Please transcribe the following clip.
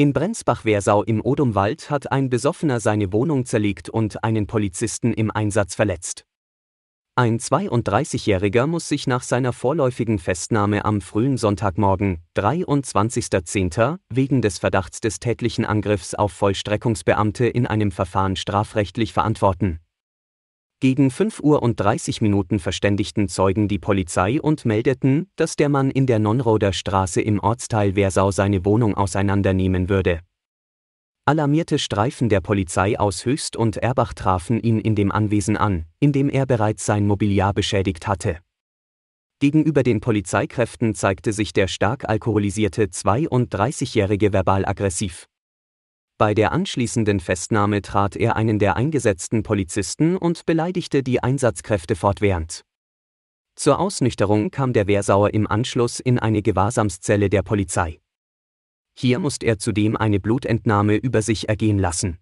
In brenzbach wersau im Odumwald hat ein Besoffener seine Wohnung zerlegt und einen Polizisten im Einsatz verletzt. Ein 32-Jähriger muss sich nach seiner vorläufigen Festnahme am frühen Sonntagmorgen, 23.10., wegen des Verdachts des tätlichen Angriffs auf Vollstreckungsbeamte in einem Verfahren strafrechtlich verantworten gegen 5 Uhr und 30 Minuten verständigten Zeugen die Polizei und meldeten, dass der Mann in der Nonroder Straße im Ortsteil Wersau seine Wohnung auseinandernehmen würde. Alarmierte Streifen der Polizei aus Höchst und Erbach trafen ihn in dem Anwesen an, in dem er bereits sein Mobiliar beschädigt hatte. Gegenüber den Polizeikräften zeigte sich der stark alkoholisierte 32-Jährige verbal aggressiv. Bei der anschließenden Festnahme trat er einen der eingesetzten Polizisten und beleidigte die Einsatzkräfte fortwährend. Zur Ausnüchterung kam der Wehrsauer im Anschluss in eine Gewahrsamszelle der Polizei. Hier musste er zudem eine Blutentnahme über sich ergehen lassen